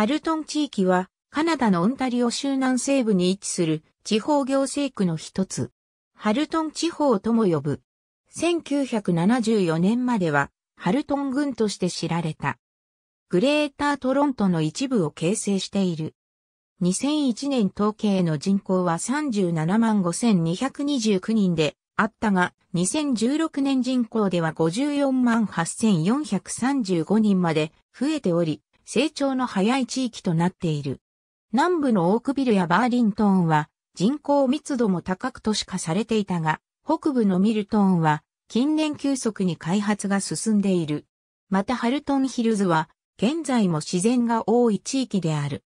ハルトン地域は、カナダのオンタリオ州南西部に位置する地方行政区の一つ。ハルトン地方とも呼ぶ。1974年までは、ハルトン郡として知られた。グレータートロントの一部を形成している。2001年統計の人口は37万5229人であったが、2016年人口では54万8435人まで増えており、成長の早い地域となっている。南部のオークビルやバーリントンは人口密度も高く都市化されていたが、北部のミルトンは近年急速に開発が進んでいる。またハルトンヒルズは現在も自然が多い地域である。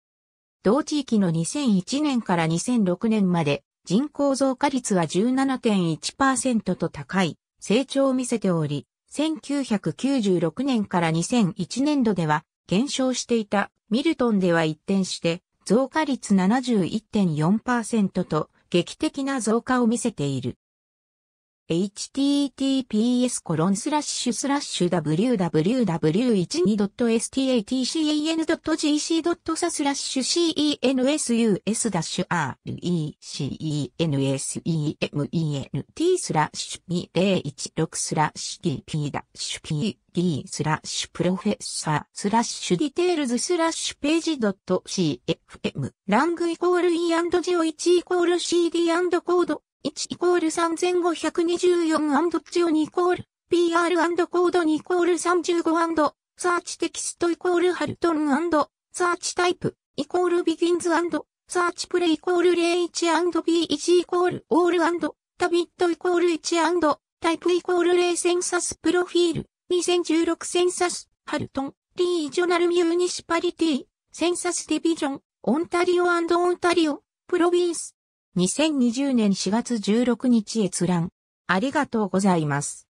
同地域の2001年から2006年まで人口増加率は17.1%と高い成長を見せており、1996年から2001年度では減少していたミルトンでは一転して増加率71.4%と劇的な増加を見せている。https コロンスラッシュスラッシュ www12.statcan.gc.sa スラッシュ census-recenesement スラッシュ2016スラッシュ tp-pd スラッシュプロフェッサースラッシュディテールズスラッシュページ .cfm ラングイコール E&G を1イコール CD& コード1イコール3524チオ2イコール PR& コード2イコール35サーチテキストイコールハルトンサーチタイプイコールビギンズサーチプレイイコール 01&B1 イコールオールタビットイコール1タイプイコール0センサスプロフィール2016センサスハルトンリージョナルミューニシパリティセンサスディビジョンオンタリオオンタリオプロビンス2020年4月16日閲覧。ありがとうございます。